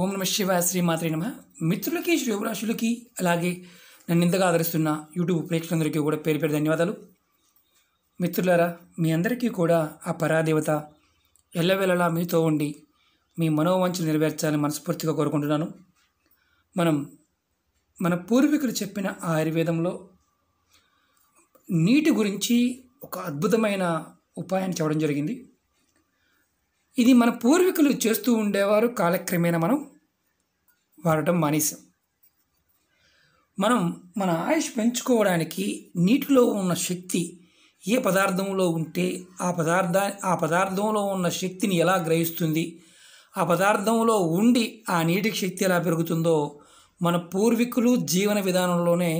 ఓం నమ శివ మాత్రి నమ మిత్రులకి శ్రేవురాశులకి అలాగే నన్ను ఇంతగా ఆదరిస్తున్న యూట్యూబ్ ప్రేక్షకులందరికీ కూడా పేరు పేరు ధన్యవాదాలు మిత్రులారా మీ అందరికీ కూడా ఆ పరాదేవత ఎల్లవేళలా మీతో ఉండి మీ మనోవంచన నెరవేర్చాలని మనస్ఫూర్తిగా కోరుకుంటున్నాను మనం మన పూర్వీకులు చెప్పిన ఆయుర్వేదంలో నీటి గురించి ఒక అద్భుతమైన ఉపాయాన్ని చెప్పడం జరిగింది ఇది మన పూర్వీకులు చేస్తూ ఉండేవారు కాలక్రమేణా మనం వాడటం మానేసాం మనం మన ఆయుష్ పెంచుకోవడానికి నీటిలో ఉన్న శక్తి ఏ పదార్థంలో ఉంటే ఆ పదార్థా ఆ పదార్థంలో ఉన్న శక్తిని ఎలా గ్రహిస్తుంది ఆ పదార్థంలో ఉండి ఆ నీటికి శక్తి ఎలా పెరుగుతుందో మన పూర్వీకులు జీవన విధానంలోనే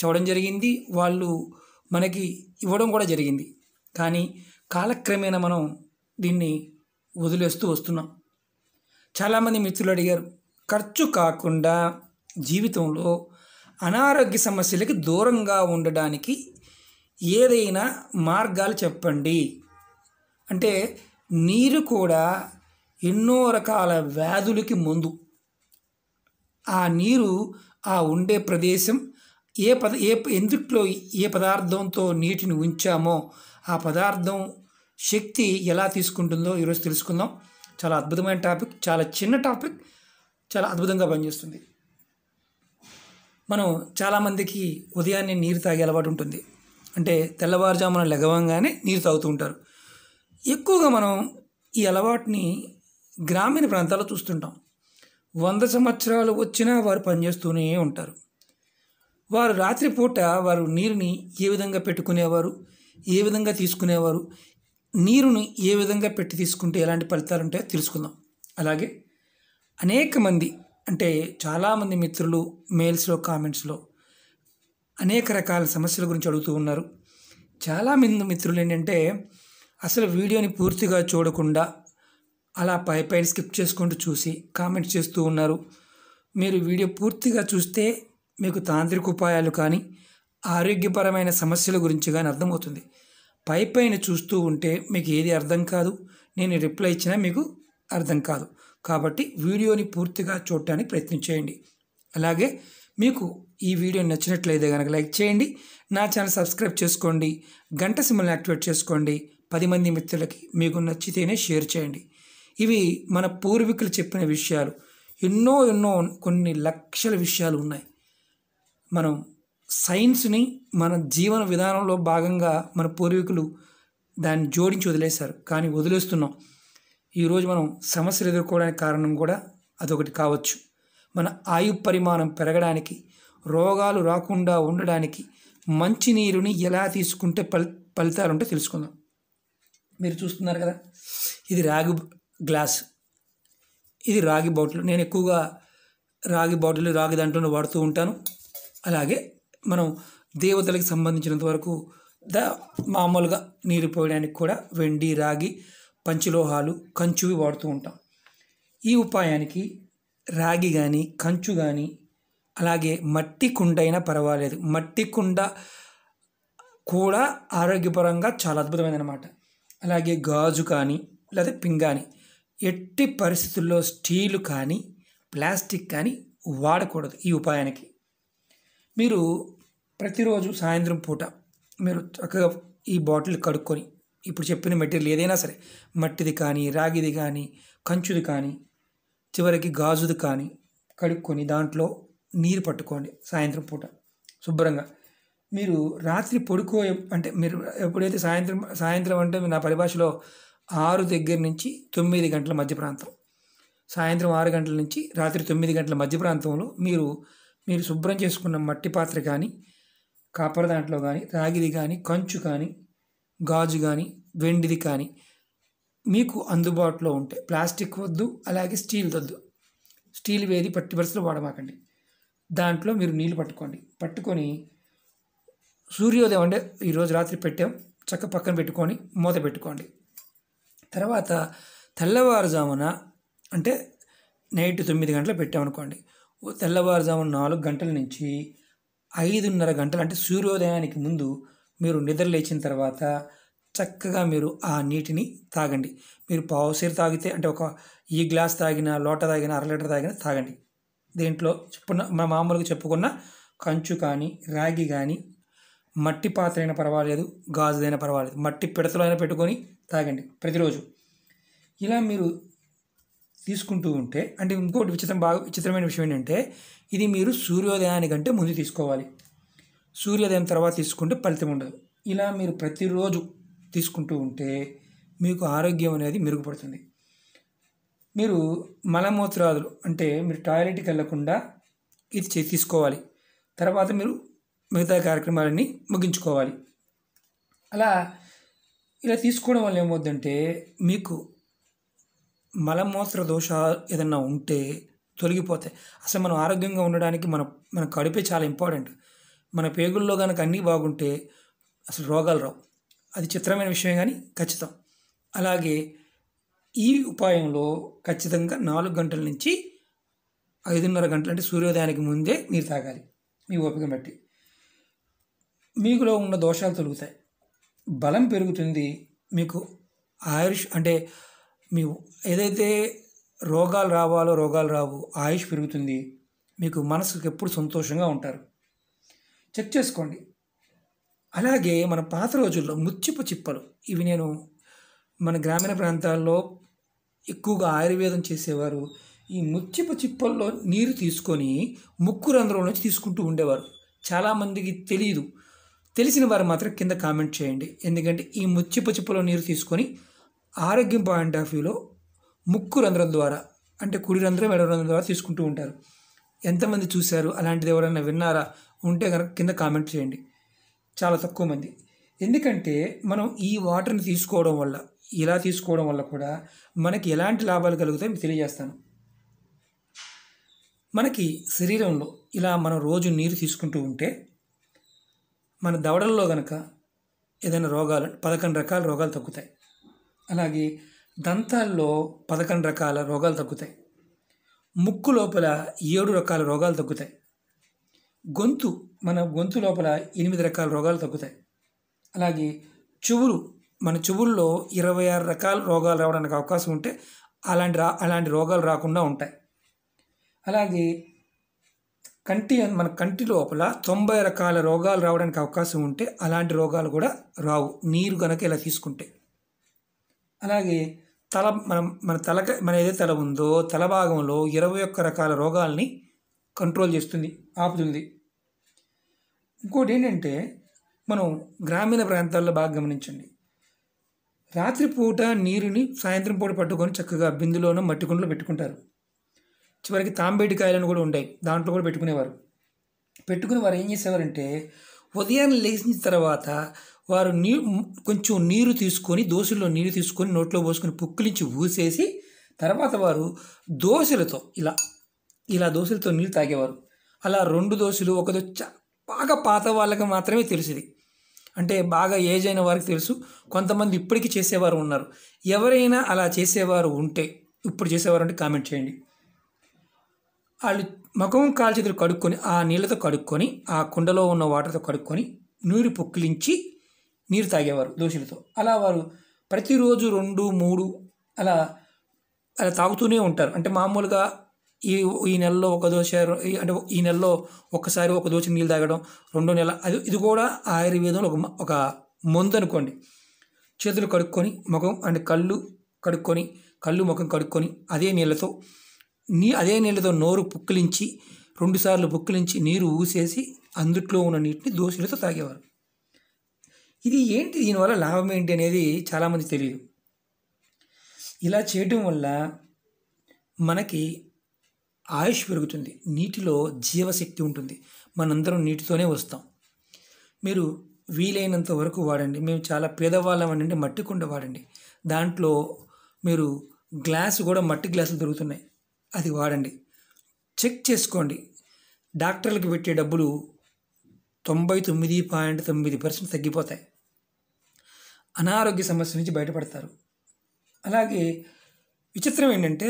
చూడడం జరిగింది వాళ్ళు మనకి ఇవ్వడం కూడా జరిగింది కానీ కాలక్రమేణా మనం దీన్ని వదిలేస్తూ వస్తున్నాం చాలామంది మిత్రులు అడిగారు ఖర్చు కాకుండా జీవితంలో అనారోగ్య సమస్యలకి దూరంగా ఉండడానికి ఏదైనా మార్గాలు చెప్పండి అంటే నీరు కూడా ఎన్నో రకాల వ్యాధులకి ముందు ఆ నీరు ఆ ఉండే ప్రదేశం ఏ పద ఏ ఎందుట్లో ఏ పదార్థంతో నీటిని ఉంచామో ఆ పదార్థం శక్తి ఎలా తీసుకుంటుందో ఈరోజు తెలుసుకుందాం చాలా అద్భుతమైన టాపిక్ చాలా చిన్న టాపిక్ చాలా అద్భుతంగా పనిచేస్తుంది మనం చాలామందికి ఉదయాన్నే నీరు తాగే అలవాటు ఉంటుంది అంటే తెల్లవారుజామున లెగవంగానే నీరు తాగుతూ ఉంటారు ఎక్కువగా మనం ఈ అలవాటుని గ్రామీణ ప్రాంతాల్లో చూస్తుంటాం వంద సంవత్సరాలు వచ్చినా వారు పనిచేస్తూనే ఉంటారు వారు రాత్రిపూట వారు నీరుని ఏ విధంగా పెట్టుకునేవారు ఏ విధంగా తీసుకునేవారు నీరుని ఏ విధంగా పెట్టి తీసుకుంటే ఎలాంటి ఫలితాలు ఉంటాయో తెలుసుకుందాం అలాగే అనేక మంది అంటే చాలామంది మిత్రులు మెయిల్స్లో కామెంట్స్లో అనేక రకాల సమస్యల గురించి అడుగుతూ ఉన్నారు చాలామంది మిత్రులు ఏంటంటే అసలు వీడియోని పూర్తిగా చూడకుండా అలా పై పైన స్కిప్ చేసుకుంటూ చూసి కామెంట్స్ చేస్తూ ఉన్నారు మీరు వీడియో పూర్తిగా చూస్తే మీకు తాంత్రిక ఉపాయాలు కానీ ఆరోగ్యపరమైన సమస్యల గురించి కానీ అర్థమవుతుంది పై పైన చూస్తూ ఉంటే మీకు ఏది అర్థం కాదు నేను రిప్లై ఇచ్చినా మీకు అర్థం కాదు కాబట్టి వీడియోని పూర్తిగా చూడటానికి ప్రయత్నం చేయండి అలాగే మీకు ఈ వీడియో నచ్చినట్లయితే కనుక లైక్ చేయండి నా ఛానల్ సబ్స్క్రైబ్ చేసుకోండి గంట సిమ్మల్ని యాక్టివేట్ చేసుకోండి పది మంది మిత్రులకి మీకు నచ్చితేనే షేర్ చేయండి ఇవి మన పూర్వీకులు చెప్పిన విషయాలు ఎన్నో ఎన్నో కొన్ని లక్షల విషయాలు ఉన్నాయి మనం సైన్స్ని మన జీవన విధానంలో భాగంగా మన పూర్వీకులు దాన్ని జోడించి వదిలేశారు కానీ వదిలేస్తున్నాం ఈరోజు మనం సమస్యలు ఎదుర్కోవడానికి కారణం కూడా అదొకటి కావచ్చు మన ఆయు పరిమాణం పెరగడానికి రోగాలు రాకుండా ఉండడానికి మంచి నీరుని ఎలా తీసుకుంటే ఫలి ఫలితాలు ఉంటే తెలుసుకుందాం మీరు చూస్తున్నారు కదా ఇది రాగి గ్లాస్ ఇది రాగి బాటిల్ నేను ఎక్కువగా రాగి బాటిల్ రాగి దాంట్లోనే వాడుతూ ఉంటాను అలాగే మనం దేవతలకు సంబంధించినంత వరకు ద మామూలుగా నీరు పోయడానికి కూడా వెండి రాగి పంచలోహాలు కంచువి వాడుతూ ఉంటాం ఈ ఉపాయానికి రాగి కానీ కంచు కానీ అలాగే మట్టి కుండ అయినా పర్వాలేదు మట్టి కుండ కూడా ఆరోగ్యపరంగా చాలా అనమాట అలాగే గాజు కానీ లేదా పింగాని ఎట్టి పరిస్థితుల్లో స్టీలు కానీ ప్లాస్టిక్ కానీ వాడకూడదు ఈ ఉపాయానికి మీరు ప్రతిరోజు సాయంత్రం పూట మీరు చక్కగా ఈ బాటిల్ కడుక్కొని ఇప్పుడు చెప్పిన మెటీరియల్ ఏదైనా సరే మట్టిది కానీ రాగిది కానీ కంచుది కానీ చివరికి గాజుది కానీ కడుక్కొని దాంట్లో నీరు పట్టుకోండి సాయంత్రం పూట శుభ్రంగా మీరు రాత్రి పడుకో అంటే మీరు ఎప్పుడైతే సాయంత్రం సాయంత్రం అంటే నా పరిభాషలో ఆరు దగ్గర నుంచి తొమ్మిది గంటల మధ్య ప్రాంతం సాయంత్రం ఆరు గంటల నుంచి రాత్రి తొమ్మిది గంటల మధ్య ప్రాంతంలో మీరు మీరు శుభ్రం చేసుకున్న మట్టి పాత్ర కానీ కాపర దాంట్లో కానీ రాగిది కానీ కంచు కానీ గాజు కానీ వెండిది కానీ మీకు అందుబాటులో ఉంటే ప్లాస్టిక్ వద్దు అలాగే స్టీల్ వద్దు స్టీల్ వేది పట్టి బరుసలు వాడమాకండి దాంట్లో మీరు నీళ్ళు పట్టుకోండి పట్టుకొని సూర్యోదయం అంటే ఈరోజు రాత్రి పెట్టాం చక్క పక్కన పెట్టుకొని మూత పెట్టుకోండి తర్వాత తెల్లవారుజామున అంటే నైట్ తొమ్మిది గంటలు పెట్టామనుకోండి తెల్లవారుజామున నాలుగు గంటల నుంచి ఐదున్నర గంటలు అంటే సూర్యోదయానికి ముందు మీరు నిద్ర లేచిన తర్వాత చక్కగా మీరు ఆ నీటిని తాగండి మీరు పావుసేరు తాగితే అంటే ఒక ఈ గ్లాస్ తాగిన లోట తాగిన అర లీటర్ తాగిన తాగండి దీంట్లో చెప్పున్న మన మామూలుగా చెప్పుకున్న కంచు కానీ రాగి కానీ మట్టి పాత్ర అయినా పర్వాలేదు గాజుదైనా పర్వాలేదు మట్టి పిడతలో అయినా పెట్టుకొని తాగండి ప్రతిరోజు ఇలా మీరు తీసుకుంటూ ఉంటే అంటే ఇంకోటి విచిత్రం బాగా విచిత్రమైన విషయం ఏంటంటే ఇది మీరు సూర్యోదయానికంటే ముందు తీసుకోవాలి సూర్యోదయం తర్వాత తీసుకుంటే ఫలితం ఉండదు ఇలా మీరు ప్రతిరోజు తీసుకుంటూ ఉంటే మీకు ఆరోగ్యం అనేది మెరుగుపడుతుంది మీరు మలమూత్రాదులు అంటే మీరు టాయిలెట్కి వెళ్లకుండా ఇది చే తీసుకోవాలి తర్వాత మీరు మిగతా కార్యక్రమాలన్నీ ముగించుకోవాలి అలా ఇలా తీసుకోవడం వల్ల ఏమవుద్దంటే మీకు మలమూత్ర దోషాలు ఏదైనా ఉంటే తొలగిపోతాయి అసలు మనం ఆరోగ్యంగా ఉండడానికి మన మన కడుపే చాలా ఇంపార్టెంట్ మన పేగుల్లో కనుక అన్నీ బాగుంటే అసలు రోగాలు రావు అది చిత్రమైన విషయం కానీ ఖచ్చితం అలాగే ఈ ఉపాయంలో ఖచ్చితంగా నాలుగు గంటల నుంచి ఐదున్నర గంటల అంటే సూర్యోదయానికి ముందే మీరు తాగాలి మీ ఓపిక బట్టి మీకులో ఉన్న దోషాలు తొలుగుతాయి బలం పెరుగుతుంది మీకు ఆయుష్ అంటే మీ ఏదైతే రోగాలు రావాలో రోగాలు రావు ఆయుష్ పెరుగుతుంది మీకు మనసుకు ఎప్పుడు సంతోషంగా ఉంటారు చెక్ చేసుకోండి అలాగే మన పాత రోజుల్లో ముచ్చిపు చిప్పలు ఇవి నేను మన గ్రామీణ ప్రాంతాల్లో ఎక్కువగా ఆయుర్వేదం చేసేవారు ఈ ముత్యపు చిప్పల్లో నీరు తీసుకొని ముక్కు రంధ్రం నుంచి తీసుకుంటూ ఉండేవారు చాలామందికి తెలియదు తెలిసిన వారు మాత్రం కింద కామెంట్ చేయండి ఎందుకంటే ఈ ముత్యపు చిప్పలో నీరు తీసుకొని ఆరోగ్యం పాయింట్ ఆఫ్ వ్యూలో ముక్కు రంధ్రం ద్వారా అంటే కుడి రంధ్రం ఎడవ రంధ్రం ద్వారా తీసుకుంటూ ఉంటారు ఎంతమంది చూశారు అలాంటిది ఎవరైనా విన్నారా ఉంటే కనుక కింద కామెంట్ చేయండి చాలా తక్కువ మంది ఎందుకంటే మనం ఈ వాటర్ని తీసుకోవడం వల్ల ఇలా తీసుకోవడం వల్ల కూడా మనకి ఎలాంటి లాభాలు కలుగుతాయో మీకు తెలియజేస్తాను మనకి శరీరంలో ఇలా మనం రోజు నీరు తీసుకుంటూ ఉంటే మన దవడల్లో కనుక ఏదైనా రోగాలు పదకొండు రకాల రోగాలు తగ్గుతాయి అలాగే దంతాల్లో పదకొండు రకాల రోగాలు తగ్గుతాయి ముక్కు లోపల ఏడు రకాల రోగాలు తగ్గుతాయి గొంతు మన గొంతు లోపల ఎనిమిది రకాల రోగాలు తగ్గుతాయి అలాగే చెవులు మన చెవుల్లో ఇరవై ఆరు రకాల రోగాలు రావడానికి అవకాశం ఉంటే అలాంటి రా అలాంటి రోగాలు రాకుండా ఉంటాయి అలాగే కంటి మన కంటి లోపల తొంభై రకాల రోగాలు రావడానికి అవకాశం ఉంటే అలాంటి రోగాలు కూడా రావు నీరు కనుక ఇలా తీసుకుంటే అలాగే తల మనం మన తల మన ఏదైతే తల ఉందో తల భాగంలో ఇరవై ఒక్క రకాల రోగాల్ని కంట్రోల్ చేస్తుంది ఆపుతుంది ఇంకోటి ఏంటంటే మనం గ్రామీణ ప్రాంతాల్లో బాగా గమనించండి రాత్రిపూట నీరుని సాయంత్రం పూట పట్టుకొని చక్కగా బిందులోనూ మట్టి కుండలో పెట్టుకుంటారు చివరికి తాంబేటి కాయలను కూడా ఉంటాయి దాంట్లో కూడా పెట్టుకునేవారు పెట్టుకుని వారు ఏం చేసేవారంటే ఉదయాన్నే లేచిన తర్వాత వారు నీ కొంచెం నీరు తీసుకొని దోశల్లో నీరు తీసుకొని నోట్లో పోసుకొని పుక్కిలించి ఊసేసి తర్వాత వారు దోశలతో ఇలా ఇలా దోశలతో నీళ్ళు తాగేవారు అలా రెండు దోశలు ఒక దోశ బాగా పాత వాళ్ళకి మాత్రమే తెలిసింది అంటే బాగా ఏజ్ అయిన వారికి తెలుసు కొంతమంది ఇప్పటికీ చేసేవారు ఉన్నారు ఎవరైనా అలా చేసేవారు ఉంటే ఇప్పుడు చేసేవారు అంటే కామెంట్ చేయండి వాళ్ళు ముఖం కాల్చేతులు కడుక్కొని ఆ నీళ్ళతో కడుక్కొని ఆ కుండలో ఉన్న వాటర్తో కడుక్కొని నూరు పొక్కిలించి నీరు తాగేవారు దోషులతో అలా వారు ప్రతిరోజు రెండు మూడు అలా అలా తాగుతూనే ఉంటారు అంటే మామూలుగా ఈ ఈ నెలలో ఒక దోశ అంటే ఈ నెలలో ఒకసారి ఒక దోశ నీళ్ళు తాగడం రెండో నెల అది ఇది కూడా ఆయుర్వేదంలో ఒక ఒక మందు అనుకోండి చేతులు కడుక్కొని ముఖం అంటే కళ్ళు కడుక్కొని కళ్ళు ముఖం కడుక్కొని అదే నీళ్ళతో నీ అదే నీళ్ళతో నోరు పుక్కిలించి రెండుసార్లు పుక్కిలించి నీరు ఊసేసి అందుట్లో ఉన్న నీటిని దోశలతో తాగేవారు ఇది ఏంటి దీనివల్ల లాభం ఏంటి అనేది చాలామంది తెలియదు ఇలా చేయటం వల్ల మనకి ఆయుష్ పెరుగుతుంది నీటిలో జీవశక్తి ఉంటుంది మనందరం నీటితోనే వస్తాం మీరు వీలైనంత వరకు వాడండి మేము చాలా పేదవాళ్ళం అంటే మట్టి కుండ వాడండి దాంట్లో మీరు గ్లాస్ కూడా మట్టి గ్లాసులు దొరుకుతున్నాయి అది వాడండి చెక్ చేసుకోండి డాక్టర్లకు పెట్టే డబ్బులు తొంభై తొమ్మిది పాయింట్ తొమ్మిది పర్సెంట్ తగ్గిపోతాయి అనారోగ్య సమస్య నుంచి బయటపడతారు అలాగే విచిత్రం ఏంటంటే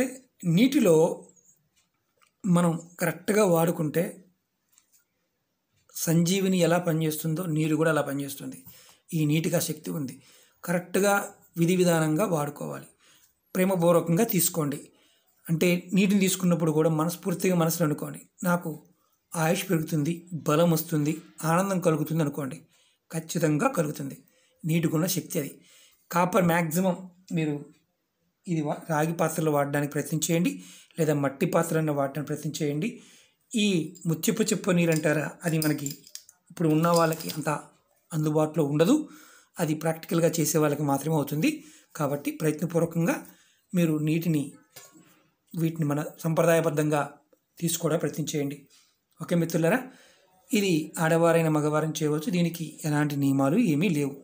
నీటిలో మనం కరెక్ట్గా వాడుకుంటే సంజీవిని ఎలా పనిచేస్తుందో నీరు కూడా అలా పనిచేస్తుంది ఈ నీటికి ఆ శక్తి ఉంది కరెక్ట్గా విధి విధానంగా వాడుకోవాలి ప్రేమపూర్వకంగా తీసుకోండి అంటే నీటిని తీసుకున్నప్పుడు కూడా మనస్ఫూర్తిగా మనసులు అనుకోండి నాకు ఆయుష్ పెరుగుతుంది బలం వస్తుంది ఆనందం కలుగుతుంది అనుకోండి ఖచ్చితంగా కలుగుతుంది నీటుకున్న శక్తి అది కాపర్ మ్యాక్సిమం మీరు ఇది రాగి పాత్రలు వాడడానికి ప్రయత్నం చేయండి లేదా మట్టి పాత్రలను వాడడానికి ప్రయత్నం చేయండి ఈ ముచ్చిపు చెప్పు నీరు అంటారా అది మనకి ఇప్పుడు ఉన్న వాళ్ళకి అంత అందుబాటులో ఉండదు అది ప్రాక్టికల్గా చేసే వాళ్ళకి మాత్రమే అవుతుంది కాబట్టి ప్రయత్నపూర్వకంగా మీరు నీటిని వీటిని మన సంప్రదాయబద్ధంగా తీసుకోవడానికి ప్రయత్నం చేయండి ఓకే మిత్రులరా ఇది ఆడవారైన మగవారం చేయవచ్చు దీనికి ఎలాంటి నియమాలు ఏమీ లేవు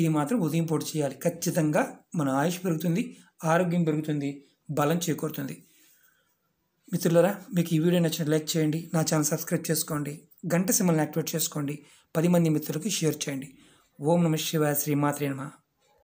ఇది మాత్రం ఉదయం పూట చేయాలి ఖచ్చితంగా మన ఆయుష్ పెరుగుతుంది ఆరోగ్యం పెరుగుతుంది బలం చేకూరుతుంది మిత్రులరా మీకు ఈ వీడియో నచ్చిన లైక్ చేయండి నా ఛానల్ సబ్స్క్రైబ్ చేసుకోండి గంట సిమ్మల్ని యాక్టివేట్ చేసుకోండి పది మంది మిత్రులకి షేర్ చేయండి ఓం నమ శివాయ శ్రీమాత్రేనమా